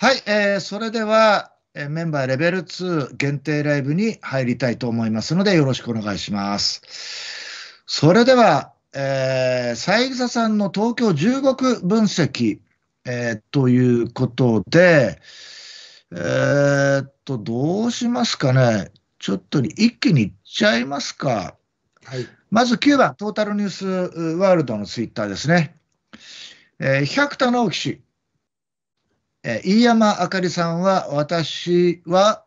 はい、えー、それでは、えー、メンバーレベル2限定ライブに入りたいと思いますので、よろしくお願いします。それでは、えー、三枝さんの東京15区分析、えー、ということで、えー、っと、どうしますかね。ちょっと一気にいっちゃいますか。はい、まず9番、トータルニュースワールドのツイッターですね。えー、百田直樹氏、えー、飯山あかりさんは、私は、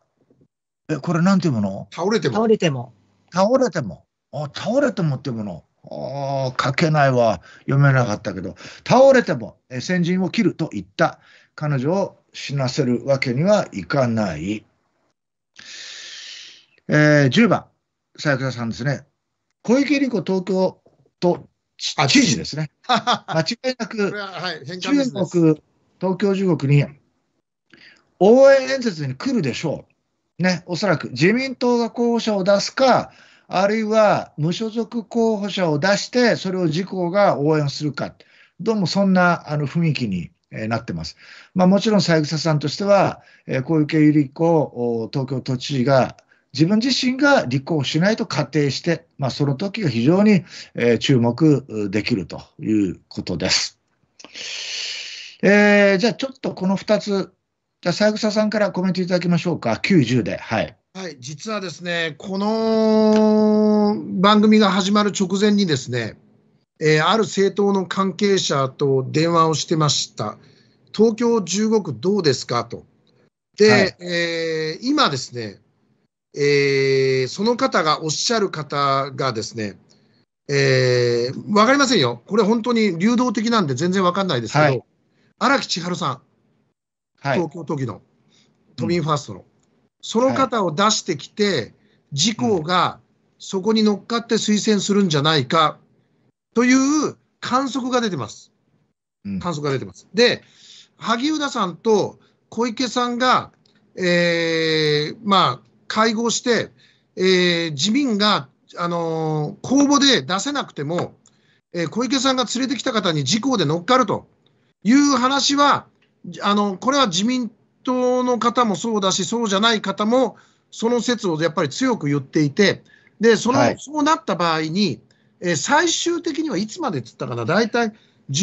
え、これなんていうもの倒れても。倒れても。倒れても。あ、倒れてもっていうもの。ああ、書けないわ。読めなかったけど、倒れても、えー、先人を切ると言った。彼女を死なせるわけにはいかない。えー、10番、佐倉さんですね。小池百子東京都知事ですね。間違いなく、はい、中国東京地獄に応援演説に来るでしょう。ね、おそらく自民党が候補者を出すか、あるいは無所属候補者を出して、それを自公が応援するか、どうもそんなあの雰囲気になってます。まあ、もちろん、三枝さんとしては、小池百合子東京都知事が、自分自身が立候補しないと仮定して、まあ、その時が非常に注目できるということです。えー、じゃあちょっとこの2つ、じゃあ、三草さんからコメントいただきましょうか、90で。はい、はい、実はですね、この番組が始まる直前にですね、えー、ある政党の関係者と電話をしてました。東京15区どうですかと。で、はい、えー、今ですね、えー、その方がおっしゃる方がですね、えー、分かりませんよ、これ本当に流動的なんで全然分かんないですけど、はい、荒木千春さん、はい、東京都議の、都民ファーストの、うん、その方を出してきて、自公がそこに乗っかって推薦するんじゃないかという観測が出てます。観測が出てます。うん、で、萩生田さんと小池さんが、えー、まあ、会合して、えー、自民が、あのー、公募で出せなくても、えー、小池さんが連れてきた方に自公で乗っかると。いう話は、あの、これは自民党の方もそうだし、そうじゃない方も、その説をやっぱり強く言っていて、で、その、はい、そうなった場合に、えー、最終的にはいつまでっつったかな、大体16、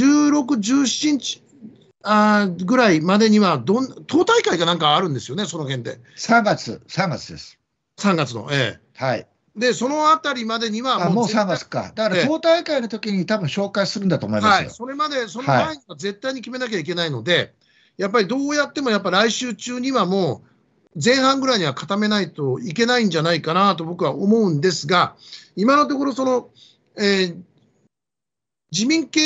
17日あぐらいまでにはどん、党大会かなんかあるんですよね、その辺で。3月、3月です。3月の、えー。はい。で、そのあたりまでにはもうもう3月か。だから党大会の時に多分紹介するんだと思いますはい、それまで、その前には絶対に決めなきゃいけないので、はい、やっぱりどうやってもやっぱ来週中にはもう、前半ぐらいには固めないといけないんじゃないかなと僕は思うんですが、今のところ、その、えー、自民系、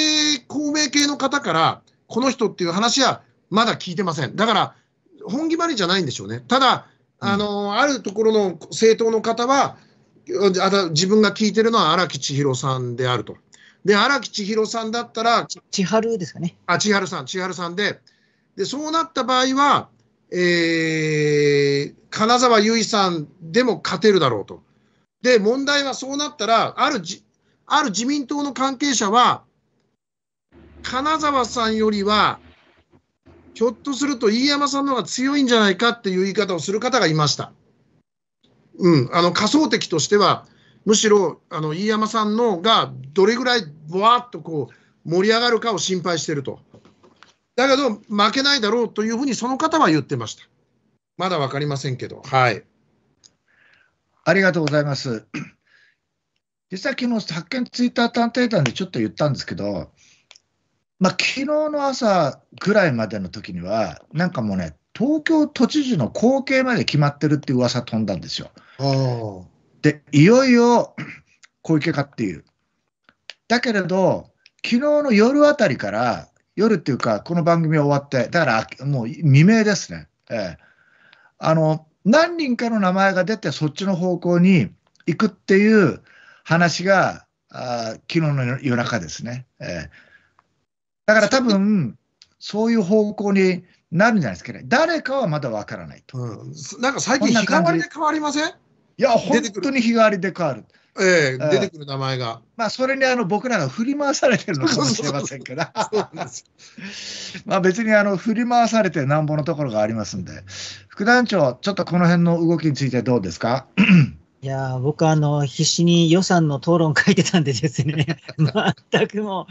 公明系の方から、この人っていう話はまだ聞いてません。だから、本気まりじゃないんでしょうね。ただ、あの、あるところの政党の方は、あ自分が聞いてるのは荒木千尋さんであると。で、荒木千尋さんだったら、千春ですかね。あ、千春さん、千春さんで、で、そうなった場合は、えー、金沢優衣さんでも勝てるだろうと。で、問題はそうなったら、あるじある自民党の関係者は、金沢さんよりは、ひょっとすると飯山さんの方が強いんじゃないかっていう言い方をする方がいました。うん、あの仮想敵としては、むしろあの飯山さんのがどれぐらいぼわっとこう盛り上がるかを心配してると。だけど、負けないだろうというふうにその方は言ってました。まだ分かりませんけど。はい。ありがとうございます。実は昨日、発見ツイッター探偵団でちょっと言ったんですけど、まあ、昨日の朝ぐらいまでの時には、なんかもうね、東京都知事の後継まで決まってるって噂飛んだんですよ。で、いよいよ 小池かっていう。だけれど、昨日の夜あたりから、夜っていうか、この番組終わって、だからもう未明ですね。ええ、あの何人かの名前が出て、そっちの方向に行くっていう話が、あ昨日の夜中ですね。ええ、だから多分、そういう方向になるんじゃないですかね。誰かはまだわからないと、うん。なんか最近日替わりで変わりませんいや、本当に日替わりで変わる。ええー、出てくる名前が。まあ、それにあの僕らが振り回されてるのかもしれませんから。まあ、別にあの振り回されてなんぼのところがありますんで、副団長、ちょっとこの辺の動きについてどうですかいや僕あの、必死に予算の討論書いてたんでですね、全くもう。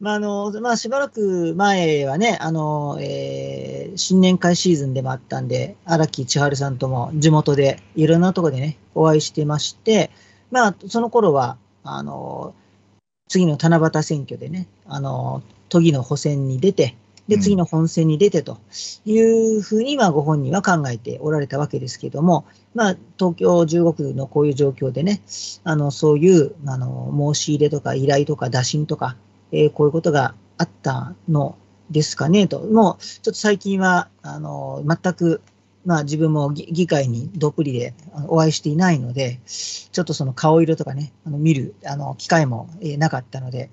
まああのまあ、しばらく前はね、あのえー、新年会シーズンでもあったんで、荒木千春さんとも地元でいろんなところでね、お会いしてまして、まあ、その頃はあの次の七夕選挙でね、あの都議の補選に出て、で次の本選に出てというふうにあ、ご本人は考えておられたわけですけども、まあ、東京15区のこういう状況でね、あのそういうあの申し入れとか依頼とか打診とか、えー、こういうことがあったのですかねと、もうちょっと最近はあの全く、まあ、自分も議会にどっぷりでお会いしていないので、ちょっとその顔色とかね、あの見るあの機会も、えー、なかったので、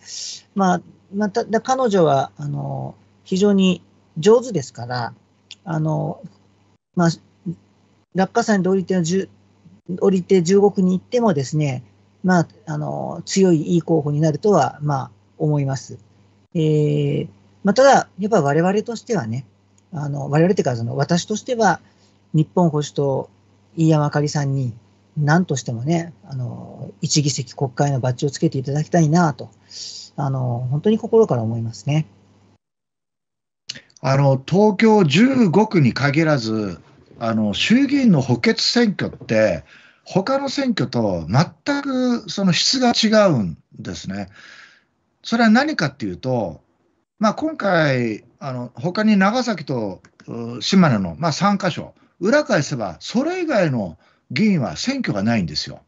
まあ、また彼女はあの非常に上手ですから、あのまあ、落下山で降りて降りて中国に行ってもですね、まあ、あの強いいい候補になるとは、まあ、思います。えー、まあ、ただ、やっぱり我々としてはね、あの我々っていうかその私としては、日本保守党、飯山あかりさんに、何としてもね、あの、一議席国会のバッジをつけていただきたいなと、あの、本当に心から思いますね。あの、東京15区に限らず、あの、衆議院の補欠選挙って、他の選挙と全くその質が違うんですね。それは何かっていうと、まあ、今回、あの他に長崎と島根の、まあ、3か所、裏返せば、それ以外の議員は選挙がないんですよ。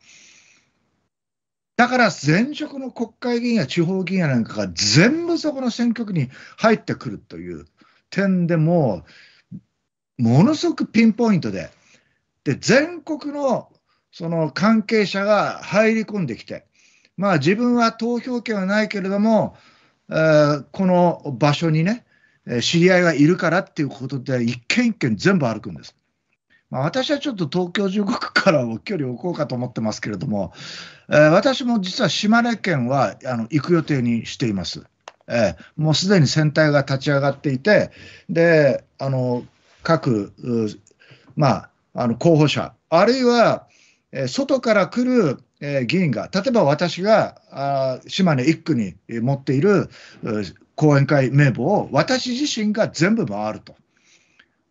だから前職の国会議員や地方議員やなんかが全部そこの選挙区に入ってくるという点でも、ものすごくピンポイントで、で全国のその関係者が入り込んできて、まあ、自分は投票権はないけれども、えー、この場所にね、知り合いがいるからっていうことで、一軒一軒全部歩くんです。まあ、私はちょっと東京中国からも距離を置こうかと思ってますけれども、えー、私も実は島根県はあの行く予定にしています。えー、もうすでに船体が立ち上がっていて、であの各、まあ、あの候補者、あるいは外から来る議員が、例えば私が島根1区に持っている後援会名簿を私自身が全部回ると。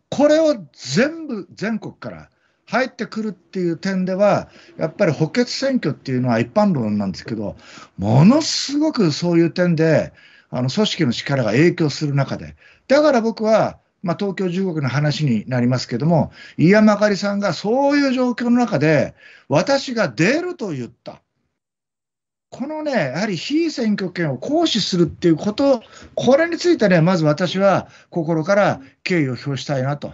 これを全部全国から入ってくるっていう点では、やっぱり補欠選挙っていうのは一般論なんですけど、ものすごくそういう点で、あの組織の力が影響する中で、だから僕はまあ、東京中国区の話になりますけども、飯山あかりさんがそういう状況の中で、私が出ると言った。このね、やはり非選挙権を行使するっていうこと、これについてね、まず私は心から敬意を表したいなと。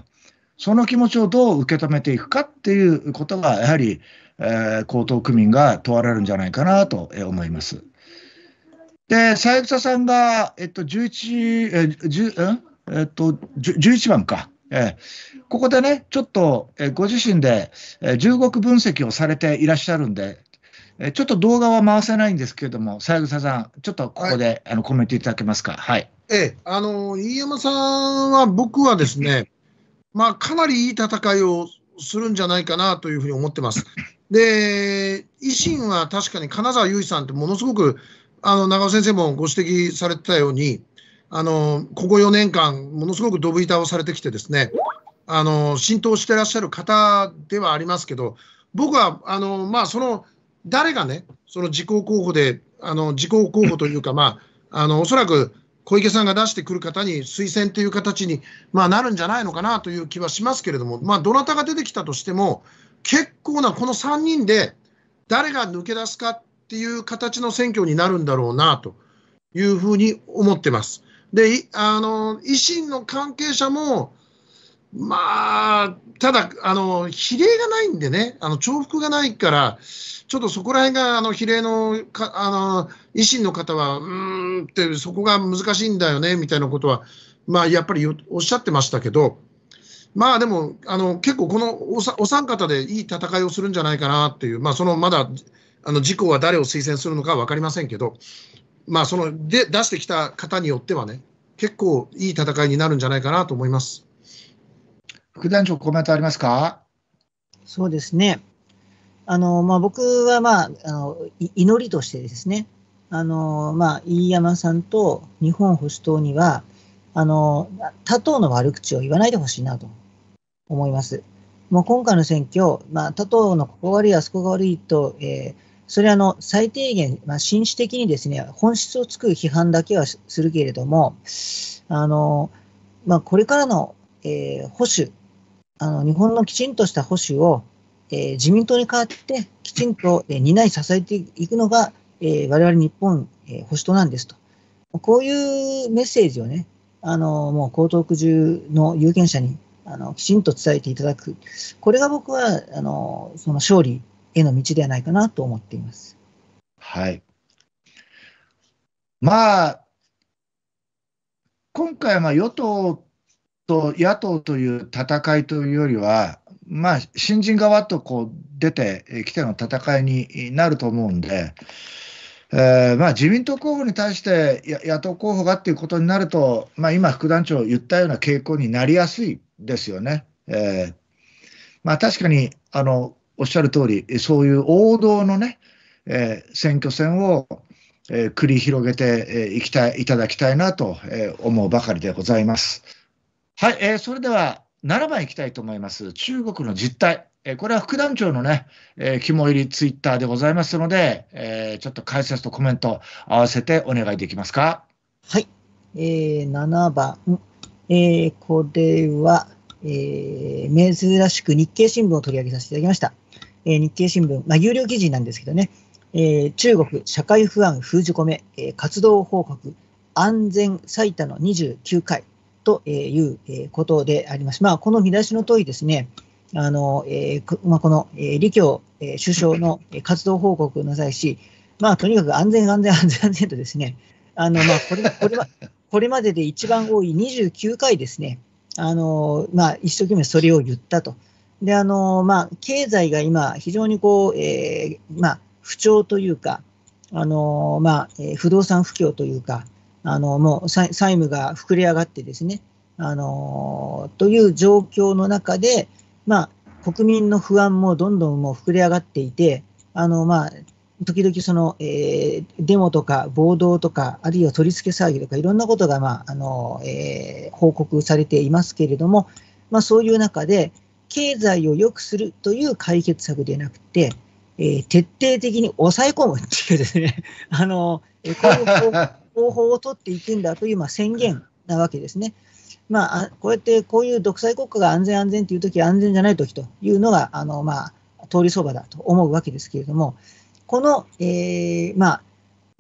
その気持ちをどう受け止めていくかっていうことが、やはり、えー、江東区民が問われるんじゃないかなと思います。で、三枝さんが、えっと、11、え10、うんえっと、11番か。えー、ここでね、ちょっと、えー、ご自身で、えー、中国分析をされていらっしゃるんで、えー、ちょっと動画は回せないんですけれども、三枝さん、ちょっとここで、はい、あのコメントいただけますか。はい、えー、あの飯山さんは、僕はですね、まあ、かなりいい戦いをするんじゃないかなというふうに思ってます。で、維新は確かに金沢優衣さんって、ものすごく、あの長尾先生もご指摘されてたように、あの、ここ4年間、ものすごくドブ板をされてきてですね、あの、浸透してらっしゃる方ではありますけど、僕は、あの、まあ、その、誰がね、その自公候補で、あの、自公候補というか、まあ、あの、おそらく小池さんが出してくる方に推薦という形に、まあ、なるんじゃないのかなという気はしますけれども、まあ、どなたが出てきたとしても、結構なこの3人で、誰が抜け出すかっていう形の選挙になるんだろうなというふうに思ってます。で、あの、維新の関係者も、まあ、ただ、あの、比例がないんでね、あの、重複がないから、ちょっとそこら辺が、あの、比例の、かあの、維新の方は、うーんって、そこが難しいんだよね、みたいなことは、まあ、やっぱりおっしゃってましたけど、まあでも、あの結構このお三方でいい戦いをするんじゃないかなっていう、まあ、そのまだあの自公は誰を推薦するのか分かりませんけど、まあ、そので出してきた方によってはね、結構いい戦いになるんじゃないかなと思います。副団長、コメントありますかそうですね。あの、まあ、僕は、まあ、あの、祈りとしてですね、あの、まあ、飯山さんと日本保守党には、あの、他党の悪口を言わないでほしいなと思います。もう今回の選挙、まあ、他党のここが悪い、あそこが悪いと、えーそれはあの最低限、まあ、紳士的にですね、本質をつく批判だけはするけれども、あのまあ、これからの、えー、保守あの、日本のきちんとした保守を、えー、自民党に代わってきちんと、えー、担い支えていくのが、えー、我々日本、えー、保守党なんですと。こういうメッセージをね、あのもう江東区中の有権者にあのきちんと伝えていただく、これが僕はあのその勝利への道ではないかなと思っています。はい。まあ、今回は与党と野党という戦いというよりは、まあ、新人側とこう出てきての戦いになると思うんで、えー、まあ、自民党候補に対して野党候補がっていうことになると、まあ、今、副団長言ったような傾向になりやすいですよね。えー、まあ、確かにあのおっしゃる通り、そういう王道のね、えー、選挙戦を、えー、繰り広げてい、えー、きたいいただきたいなと、えー、思うばかりでございます。はい、えー、それでは7番いきたいと思います。中国の実態。えー、これは副団長のね、えー、肝入りツイッターでございますので、えー、ちょっと解説とコメント合わせてお願いできますか。はい、えー、7番。えー、これは、えー、珍しく日経新聞を取り上げさせていただきました。え日経新聞、まあ、有料記事なんですけどね、え中国社会不安封じ込め、え活動報告、安全最多の29回ということであります。まあ、この見出しの通りですね、あのえーまあ、この、えー、李強、え首相の活動報告の際し、まあ、とにかく安全、安全、安全、安全とですね、あのまあ、これこれはこれまでで一番多い29回ですね、あのまあ、一生懸命それを言ったと。で、あの、まあ、経済が今、非常にこう、えー、まあ、不調というか、あの、まあ、えー、不動産不況というか、あの、もう債務が膨れ上がってですね、あの、という状況の中で、まあ、国民の不安もどんどんもう膨れ上がっていて、あの、まあ、時々その、えー、デモとか暴動とか、あるいは取り付け騒ぎとか、いろんなことが、まああのえー、報告されていますけれども、まあ、そういう中で、経済を良くするという解決策でなくて、えー、徹底的に抑え込むっていうですね、あの、こういう方法を取っていくんだというまあ宣言なわけですね。まあ、こうやってこういう独裁国家が安全安全というとき、安全じゃないときというのが、あの、まあ、通りそばだと思うわけですけれども、この、えー、まあ、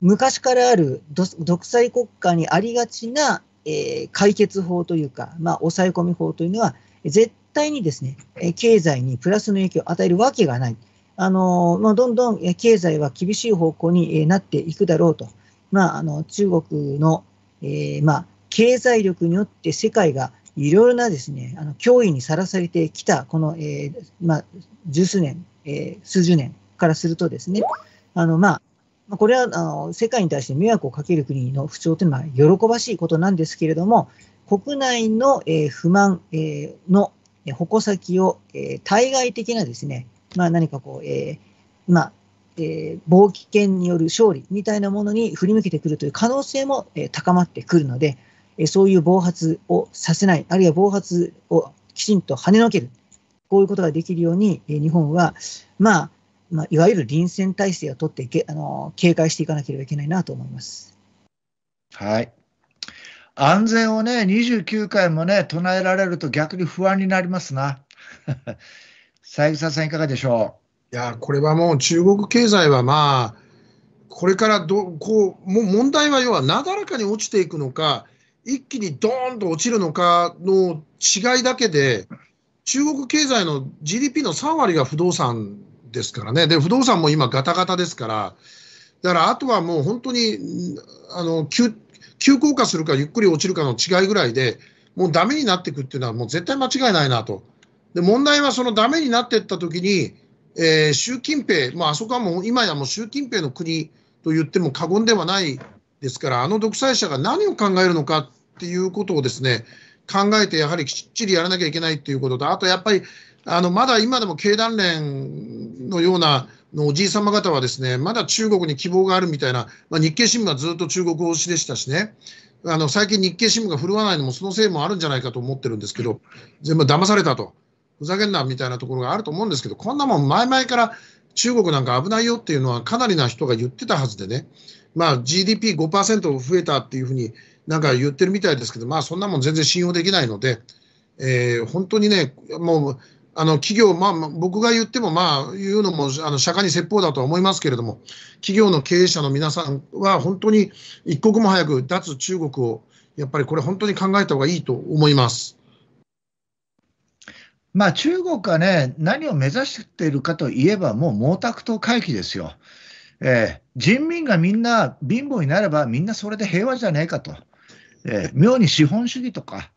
昔からある独裁国家にありがちな、えー、解決法というか、まあ、抑え込み法というのは、絶対にですね、経済にプラスの影響を与えるわけがない。あのまあ、どんどん経済は厳しい方向になっていくだろうと。まあ、あの中国の、えー、まあ、経済力によって世界がいろいろなですね、あの脅威にさらされてきた、この、えー、まあ、十数年、えー、数十年からするとですね、あの、まあ、これはあの世界に対して迷惑をかける国の不調というのは喜ばしいことなんですけれども、国内の、えー、不満、えー、の矛先を、え対外的なですね、まあ、何かこう、えまあ、え貿易圏による勝利みたいなものに振り向けてくるという可能性も、え高まってくるので、えそういう暴発をさせない、あるいは暴発をきちんと跳ねのける、こういうことができるように、え日本は、まあ、まあ、いわゆる臨戦態勢を取ってあの警戒していかなければいけないなと思います。はい安全をね、29回もね、唱えられると逆に不安になりますな。三 枝さん、いかがでしょういや、これはもう中国経済はまあ、これからどこうもう問題は要はなだらかに落ちていくのか、一気にドーンと落ちるのかの違いだけで、中国経済の GDP の3割が不動産ですからね、で不動産も今、ガタガタですから、だからあとはもう本当にあの急急降下するかゆっくり落ちるかの違いぐらいで、もうダメになっていくっていうのはもう絶対間違いないなと。で、問題はそのダメになっていった時に、えー、習近平、まあ、あそこはもう今やもう習近平の国と言っても過言ではないですから、あの独裁者が何を考えるのかっていうことをですね、考えてやはりきっちりやらなきゃいけないっていうことと、あとやっぱり、あのまだ今でも経団連のようなのおじい様方はですね、まだ中国に希望があるみたいな、まあ、日経新聞はずっと中国推しでしたしね、あの最近日経新聞が振るわないのもそのせいもあるんじゃないかと思ってるんですけど、全部騙されたと、ふざけんなみたいなところがあると思うんですけど、こんなもん前々から中国なんか危ないよっていうのはかなりな人が言ってたはずでね、まあ、GDP5% 増えたっていうふうになんか言ってるみたいですけど、まあ、そんなもん全然信用できないので、えー、本当にね、もうあの企業、まあ、僕が言っても、まあ、言うのもあの釈迦に説法だとは思いますけれども、企業の経営者の皆さんは本当に一刻も早く脱中国を、やっぱりこれ、本当に考えた方がいいと思います。まあ、中国はね、何を目指しているかといえば、もう毛沢東回帰ですよ。えー、人民がみんな貧乏になれば、みんなそれで平和じゃねえかと。えー、妙に資本主義とか、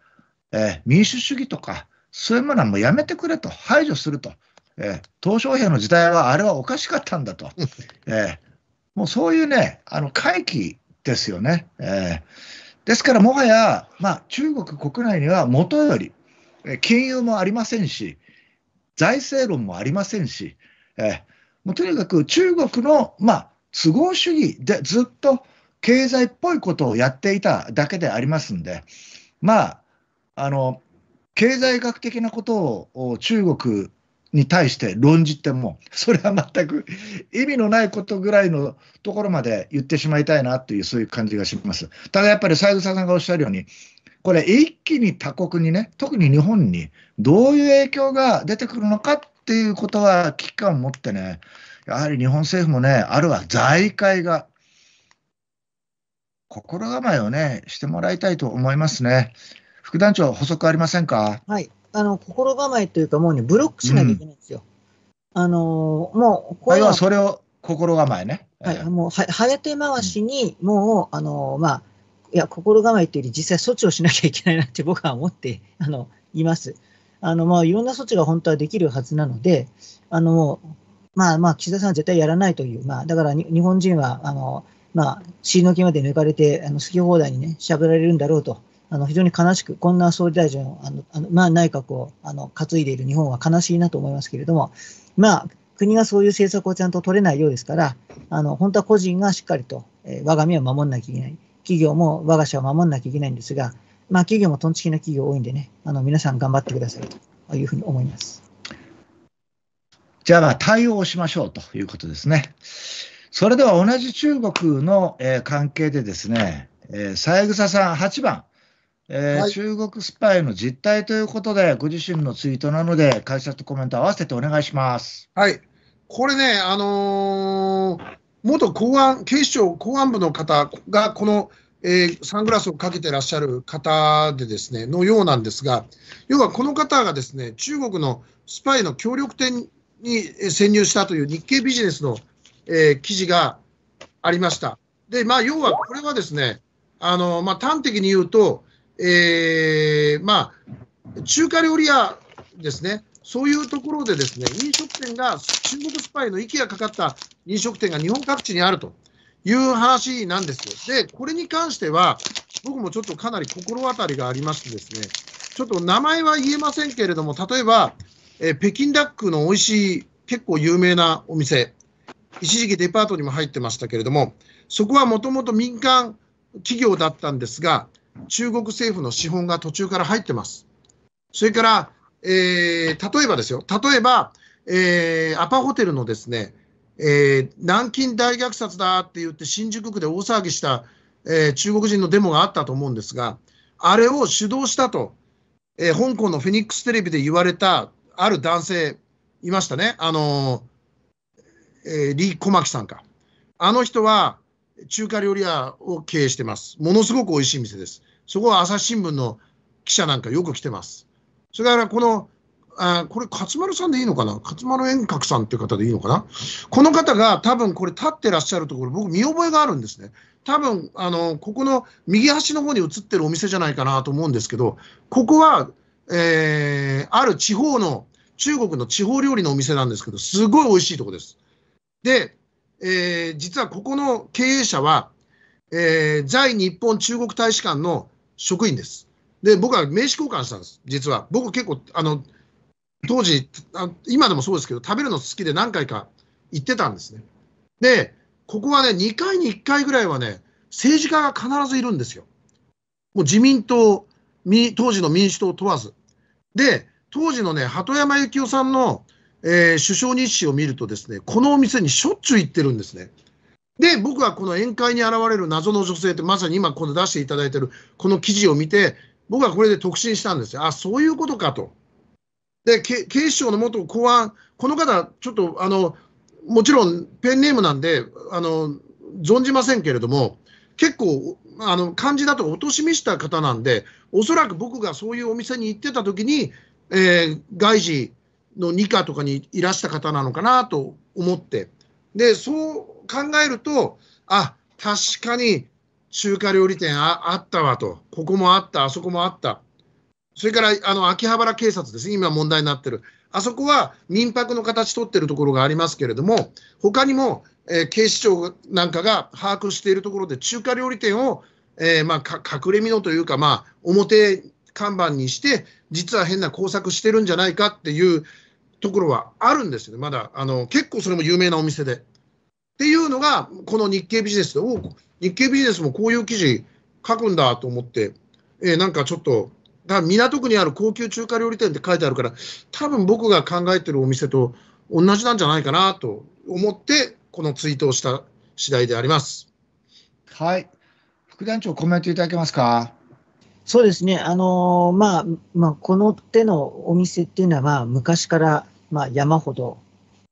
えー、民主主義とか、そういうものはもうやめてくれと、排除すると、えー、鄧小平の時代はあれはおかしかったんだと、えー、もうそういうね、あの回帰ですよね。えー、ですから、もはや、まあ、中国国内にはもとより、金融もありませんし、財政論もありませんし、えー、もうとにかく中国の、まあ、都合主義でずっと経済っぽいことをやっていただけでありますんで、まあ、あの経済学的なことを中国に対して論じても、それは全く意味のないことぐらいのところまで言ってしまいたいなという、そういう感じがします。ただやっぱり斉藤さんがおっしゃるように、これ一気に他国にね、特に日本にどういう影響が出てくるのかっていうことは危機感を持ってね、やはり日本政府もね、あるは財界が心構えをね、してもらいたいと思いますね。副団長、補足ありませんかはい。あの、心構えというか、もうね、ブロックしなきゃいけないんですよ。うん、あの、もう、これはそれを心構えね。はい。もうは、早手回しに、もう、あの、まあ、いや、心構えというより、実際措置をしなきゃいけないなって僕は思って、あの、います。あの、まあ、いろんな措置が本当はできるはずなので、あの、まあまあ、岸田さんは絶対やらないという、まあ、だから日本人は、あの、まあ、尻の気まで抜かれて、あの好き放題にね、しゃべられるんだろうとあの非常に悲しく、こんな総理大臣を、あのあのまあ、内閣をあの担いでいる日本は悲しいなと思いますけれども、まあ、国がそういう政策をちゃんと取れないようですから、あの本当は個人がしっかりと、えー、我が身を守らなきゃいけない、企業も我が社を守らなきゃいけないんですが、まあ、企業もとんちきな企業多いんでね、あの皆さん頑張ってくださいというふうに思います。じゃあ、対応しましょうということですね。それでは同じ中国の、え関係でですね、え三枝さん8番。えーはい、中国スパイの実態ということで、ご自身のツイートなので、解説とコメント合わせてお願いします。はい、これね、あのー、元公安警視庁公安部の方が、この、えー、サングラスをかけてらっしゃる方でですねのようなんですが、要はこの方がですね中国のスパイの協力店に潜入したという日経ビジネスの、えー、記事がありました。で、まあ、要はこれはですね、あのまあ、端的に言うと、えー、まあ、中華料理屋ですね、そういうところでですね、飲食店が中国スパイの息がかかった飲食店が日本各地にあるという話なんですよ。で、これに関しては、僕もちょっとかなり心当たりがありましてですね、ちょっと名前は言えませんけれども、例えば、えー、北京ダックの美味しい、結構有名なお店、一時期デパートにも入ってましたけれども、そこはもともと民間企業だったんですが、中国政府の資本が途中から入ってます。それから、えー、例えばですよ、例えば、えー、アパホテルのですね、えー、南京大虐殺だって言って新宿区で大騒ぎした、えー、中国人のデモがあったと思うんですが、あれを主導したと、えー、香港のフェニックステレビで言われたある男性いましたね、あのー、えー、李小牧さんか。あの人は、中華料理屋を経営してます。ものすごく美味しい店です。そこは朝日新聞の記者なんかよく来てます。それからこの、あこれ勝丸さんでいいのかな勝丸遠隔さんっていう方でいいのかなこの方が多分これ立ってらっしゃるところ、僕見覚えがあるんですね。多分、あの、ここの右端の方に映ってるお店じゃないかなと思うんですけど、ここは、えー、ある地方の、中国の地方料理のお店なんですけど、すごい美味しいとこです。で、えー、実はここの経営者は、えー、在日本中国大使館の職員です。で、僕は名刺交換したんです、実は。僕結構、あの、当時、あ今でもそうですけど、食べるの好きで何回か行ってたんですね。で、ここはね、2回に1回ぐらいはね、政治家が必ずいるんですよ。もう自民党、当時の民主党問わず。で、当時のね、鳩山幸夫さんのえー、首相日誌を見るとですね、このお店にしょっちゅう行ってるんですね。で、僕はこの宴会に現れる謎の女性って、まさに今この出していただいてるこの記事を見て、僕はこれで特進したんですよ。あ、そういうことかと。で、警視庁の元公安、この方、ちょっとあの、もちろんペンネームなんで、あの、存じませんけれども、結構、あの、漢字だとおとし見した方なんで、おそらく僕がそういうお店に行ってた時に、えー、外事の2課とかにいらした方なのかなと思って。で、そう考えると、あ、確かに中華料理店ああったわと、ここもあった、あそこもあった。それからあの秋葉原警察ですね、今問題になってる。あそこは民泊の形取ってるところがありますけれども、他にも、えー、警視庁なんかが把握しているところで中華料理店を、えー、まあ、隠れみのというか、まあ、表看板にして、実は変な工作してるんじゃないかっていうところはあるんですよね、まだあの結構それも有名なお店で。っていうのが、この日経ビジネスで、お日経ビジネスもこういう記事書くんだと思って、えー、なんかちょっと、だ港区にある高級中華料理店って書いてあるから、多分僕が考えてるお店と同じなんじゃないかなと思って、このツイートをした次第であります。はい。副団長、コメントいただけますか。そうですね、あのー、まあ、まあ、この手のお店っていうのは、まあ、昔からまあ、山ほど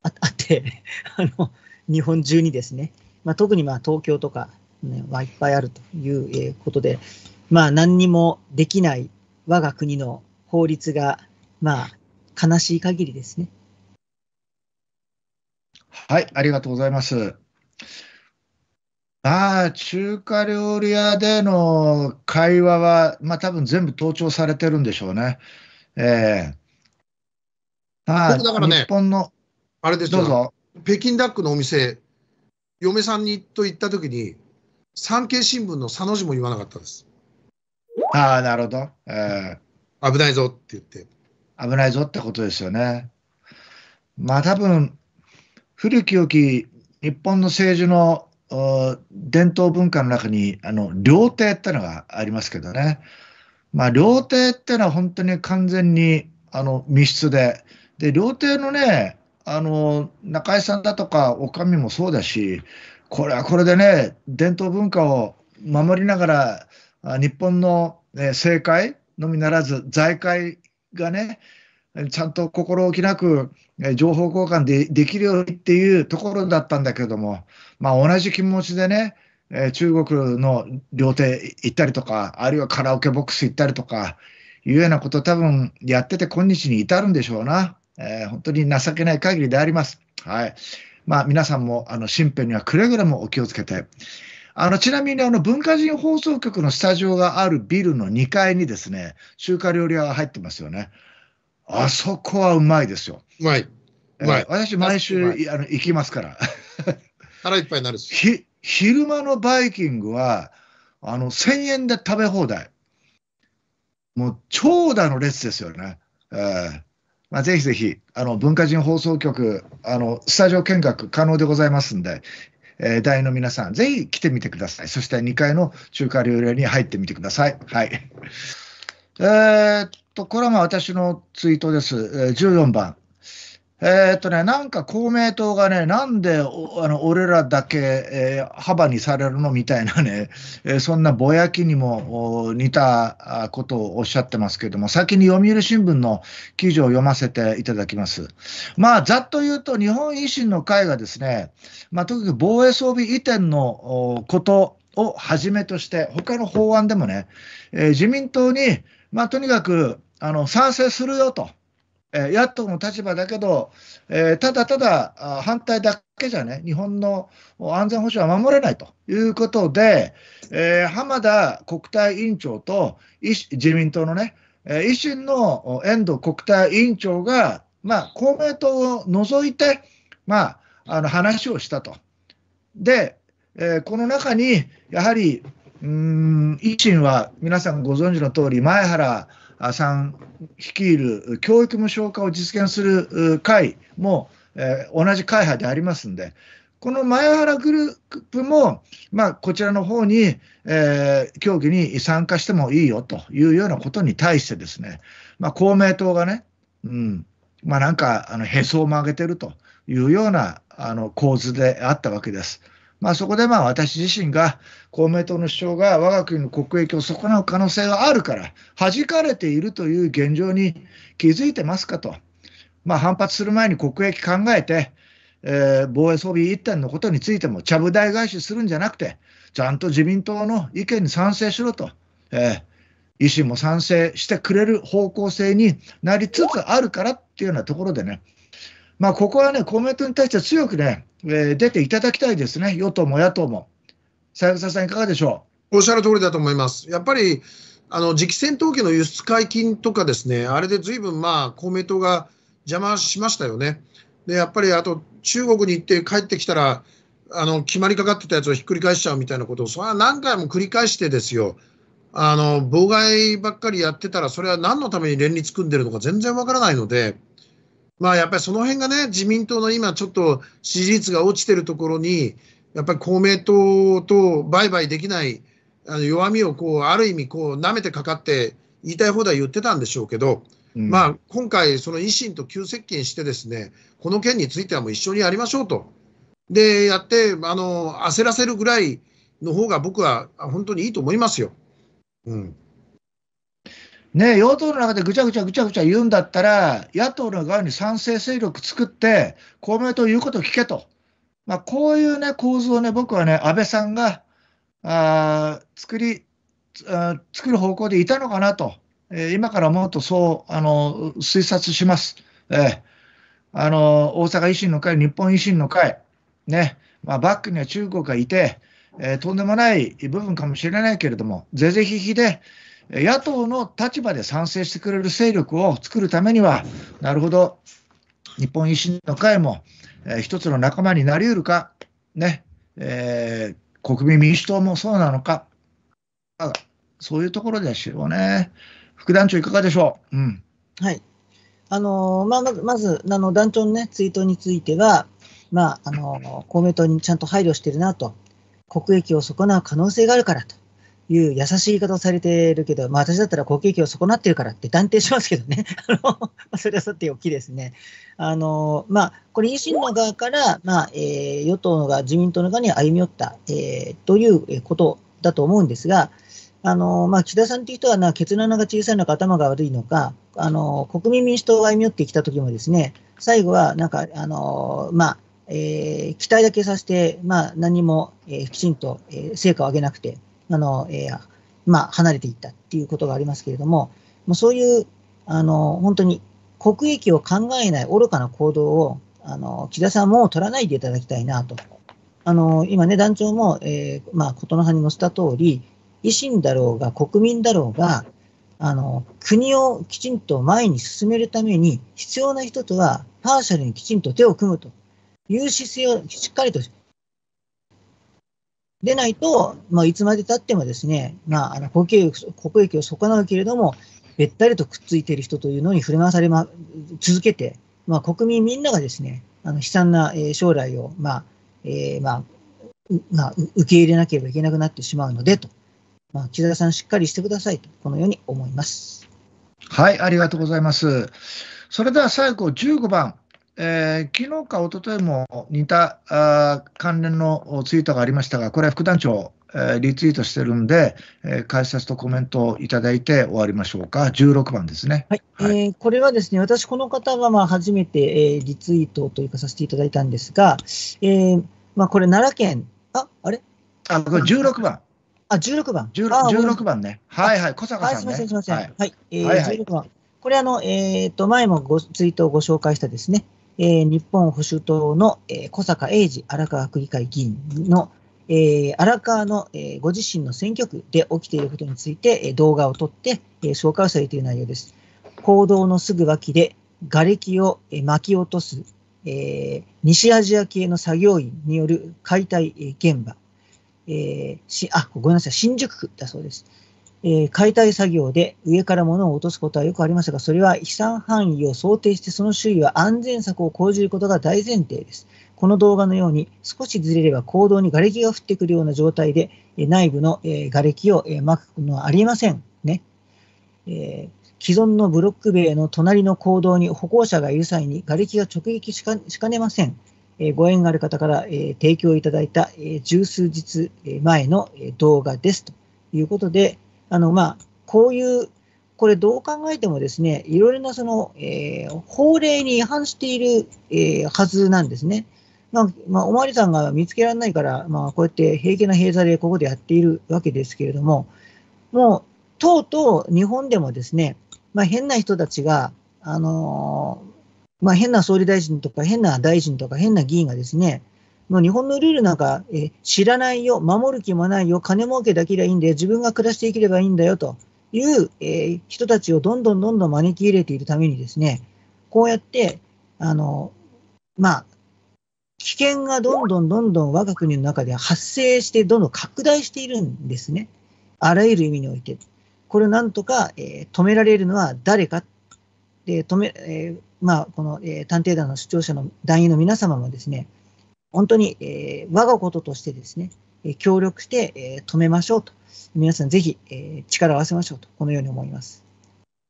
あ あってあの、日本中にですね、まあ、特にまあ東京とか、ね、はいっぱいあるということで、まあ、何にもできない我が国の法律が、まあ、悲しい限りですね。はい、ありがとうございます。まあ、中華料理屋での会話は、まあ、多分全部盗聴されてるんでしょうね。えーはい。僕だからね、日本の、あれですよ、北京ダックのお店、嫁さんにと行った時に、産経新聞の佐野字も言わなかったです。ああ、なるほど。えー、危ないぞって言って。危ないぞってことですよね。まあ多分、古き良き日本の政治の伝統文化の中に、あの、料亭ってのがありますけどね。まあ、料亭ってのは本当に完全に、あの、密室で、で、料亭のね、あの、中井さんだとか、おかみもそうだし、これはこれでね、伝統文化を守りながら、日本の、ね、政界のみならず、財界がね、ちゃんと心置きなく情報交換でできるようにっていうところだったんだけども、まあ、同じ気持ちでね、え中国の料亭行ったりとか、あるいはカラオケボックス行ったりとか、いうようなこと多分やってて今日に至るんでしょうな。えー、本当に情けない限りであります。はい。まあ、皆さんも、あの、身辺にはくれぐれもお気をつけて。あの、ちなみに、あの、文化人放送局のスタジオがあるビルの2階にですね、中華料理屋が入ってますよね。あそこはうまいですよ。うまい。うまい。私、毎週、あの、行きますから。腹いっぱいになるし。昼間のバイキングは、あの、1000円で食べ放題。もう、長蛇の列ですよね。えーまあ、ぜひぜひ、あの、文化人放送局、あの、スタジオ見学可能でございますんで、えー、大の皆さん、ぜひ来てみてください。そして2階の中華料理屋に入ってみてください。はい。えっと、これはまあ私のツイートです。14番。えー、っとね、なんか公明党がね、なんであの俺らだけ、えー、幅にされるのみたいなね、えー、そんなぼやきにも似たことをおっしゃってますけれども、先に読売新聞の記事を読ませていただきます。まあ、ざっと言うと、日本維新の会がですね、まあ、特に防衛装備移転のことをはじめとして、他の法案でもね、えー、自民党に、まあ、とにかくあの賛成するよと。え野党の立場だけど、えただただ反対だけじゃね、日本の安全保障は守れないということで、え浜田国対委員長と自民党のね、維新の遠藤国対委員長が、まあ、公明党を除いて、まあ、あの話をしたと。で、えこの中に、やはり、うん維新は皆さんご存知の通り、前原さん率いる教育無償化を実現する会も、え同じ会派でありますんで、この前原グループも、まあ、こちらの方に、えー、協議に参加してもいいよというようなことに対してですね、まあ、公明党がね、うん、まあ、なんか、あの、へそを曲げてるというような、あの、構図であったわけです。まあ、そこでまあ私自身が公明党の主張が我が国の国益を損なう可能性があるから弾かれているという現状に気づいてますかと、まあ、反発する前に国益考えて、えー、防衛装備一点のことについてもちゃぶ台返しするんじゃなくてちゃんと自民党の意見に賛成しろと、えー、維新も賛成してくれる方向性になりつつあるからっていうようなところでねまあ、ここはね、公明党に対して強くね、えー、出ていただきたいですね、与党も野党も。三枝さん、いかがでしょうおっしゃる通りだと思います。やっぱりあの次期戦闘機の輸出解禁とかですね、あれでずいぶん、まあ、公明党が邪魔しましたよね。で、やっぱりあと、中国に行って帰ってきたら、あの決まりかかってたやつをひっくり返しちゃうみたいなことを、それは何回も繰り返してですよ、あの妨害ばっかりやってたら、それは何のために連立組んでるのか全然わからないので、まあ、やっぱりその辺がね、自民党の今、ちょっと支持率が落ちてるところに、やっぱり公明党と売買できないあの弱みをこうある意味、なめてかかって、言いたい放題言ってたんでしょうけど、うん、まあ、今回、その維新と急接近して、ですねこの件についてはもう一緒にやりましょうと。で、やってあの、焦らせるぐらいの方が僕は本当にいいと思いますよ。うんね、与党の中でぐちゃぐちゃぐちゃぐちゃ言うんだったら、野党の側に賛成勢力作って、公明党言うことを聞けと。まあ、こういうね、構図をね、僕はね、安倍さんが、あ作りあ、作る方向でいたのかなと、えー、今から思うとそう、あの、推察します。えー、あの、大阪維新の会、日本維新の会、ね、まあ、バックには中国がいて、えー、とんでもない部分かもしれないけれども、是々非々で、野党の立場で賛成してくれる勢力を作るためには、なるほど、日本維新の会も、えー、一つの仲間になりうるか、ねえー、国民民主党もそうなのか、そういうところでしょうね。副団長、いかがでしょう。うん、はいあのー、まあ、まず、まずあの団長の、ね、ツイートについては、まああのー、公明党にちゃんと配慮してるなと、国益を損なう可能性があるからと、いう優しい言い方をされてるけど、まあ、私だったら好景気を損なってるからって断定しますけどね、あのそれはさておきですね、あのまあ、これ、維新の側から、まあえー、与党の側、自民党の側に歩み寄った、えー、ということだと思うんですが、あのまあ、岸田さんという人はな、決断が小さいのか、頭が悪いのか、あの国民民主党が歩み寄ってきた時もですね、最後はなんか、あのまあえー、期待だけさせて、まあ、何も、えー、きちんと、えー、成果を上げなくて。あの、えー、まあ、離れていったっていうことがありますけれども、もうそういう、あの、本当に国益を考えない愚かな行動を、あの、岸田さんはもう取らないでいただきたいなと。あの、今ね、団長も、えー、まあ、琴の葉に載せた通り、維新だろうが国民だろうが、あの、国をきちんと前に進めるために、必要な人とは、パーシャルにきちんと手を組むという姿勢をしっかりとでないと、まあ、いつまでたってもですね、まあ、あの国益国益を損なうけれども、べったりとくっついている人というのに振り回されま続けて、まあ、国民みんながですね、あの悲惨な、え将来を、まあえーまあまあ、受け入れなければいけなくなってしまうのでと、まあ、岸田さん、しっかりしてくださいと、このように思います。はい、ありがとうございます。それでは最後、15番、えー、昨日か一昨日も似たあ関連のツイートがありましたが、これは副団長、えー、リツイートしてるんで、えー、解説とコメントをいただいて終わりましょうか、16番ですね、はいはい、えー、これはですね、私、この方がまあ初めて、えー、リツイートというかさせていただいたんですが、えーまあ、これ、奈良県、ああれあこれ16番。あ、16番。16番ね。はいはい、小坂さん、ね、すみません、すみません。はい、はい、えー、はいはい、16番。これ、あの、えー、と、前もごツイートをご紹介したですね、えー、日本保守党の、えー、小坂英二荒川区議会議員の、えー、荒川の、えー、ご自身の選挙区で起きていることについて、えー、動画を撮って、えー、紹介をされている内容です。坑道のすぐ脇で瓦礫を、えー、巻き落とす、えー、西アジア系の作業員による解体、えー、現場、えー、しあごめんなさい、新宿区だそうです。えー、解体作業で上から物を落とすことはよくありますが、それは飛散範囲を想定してその周囲は安全策を講じることが大前提です。この動画のように少しずれれば行動に瓦礫が降ってくるような状態で内部の瓦礫をまくのはありませんね。えー、既存のブロック塀の隣の行動に歩行者がいる際に瓦礫が直撃しかねません。えご縁がある方からえ提供いただいたえ十数日前の動画ですということで、あの、まあ、こういう、これどう考えてもですね、いろいろなその、えー、法令に違反している、えー、はずなんですね。まあ、まあ、おまわりさんが見つけられないから、まあ、こうやって平気な閉鎖でここでやっているわけですけれども、もう、とうとう日本でもですね、まあ、変な人たちが、あのー、まあ、変な総理大臣とか、変な大臣とか、変な議員がですね、もう日本のルールなんか、え知らないよ、守る気もないよ、金儲けだけでいいんだよ、自分が暮らしていければいいんだよという、え人たちをどんどんどんどん招き入れているためにですね、こうやって、あの、まあ、危険がどんどんどんどん我が国の中で発生して、どんどん拡大しているんですね。あらゆる意味において。これをなんとか、え止められるのは誰か。で、止め、えー、まあ、この、え探偵団の主張者の団員の皆様もですね、本当に、えー、我がこととしてですね、協力して、えー、止めましょうと。皆さんぜひ、えー、力を合わせましょうと、このように思います。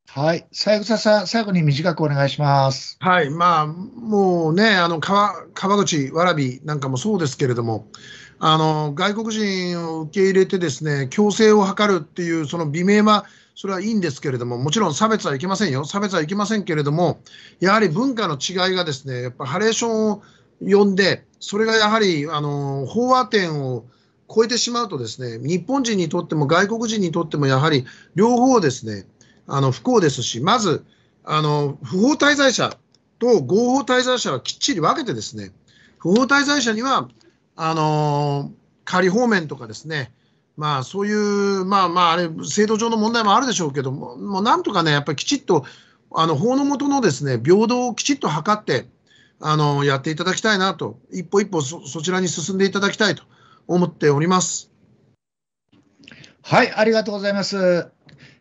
はい。三枝さん、最後に短くお願いします。はい。まあ、もうね、あの、川、川口、わらびなんかもそうですけれども、あの、外国人を受け入れてですね、強制を図るっていう、その美名は、それはいいんですけれども、もちろん差別はいけませんよ。差別はいけませんけれども、やはり文化の違いがですね、やっぱハレーションを呼んで、それがやはり、あの、飽和点を超えてしまうとですね、日本人にとっても外国人にとってもやはり両方ですね、あの、不幸ですし、まず、あの、不法滞在者と合法滞在者はきっちり分けてですね、不法滞在者には、あの、仮放免とかですね、まあそういう、まあまああれ、制度上の問題もあるでしょうけども、もうなんとかね、やっぱりきちっと、あの法の下のですね、平等をきちっと図って、あの、やっていただきたいなと、一歩一歩そそちらに進んでいただきたいと思っております。はい、ありがとうございます。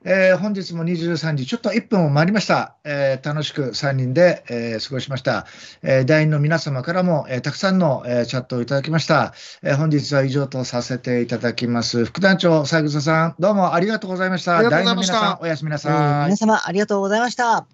えー、本日も23時、ちょっと1分を回りました。えー、楽しく3人で、えー、過ごしました。え団員の皆様からも、えたくさんの、えチャットをいただきました、え本日は以上とさせていただきます。副団長、三草さん、どうもありがとうございました。した。団員の皆さん、おやすみなさい。皆様、ありがとうございました。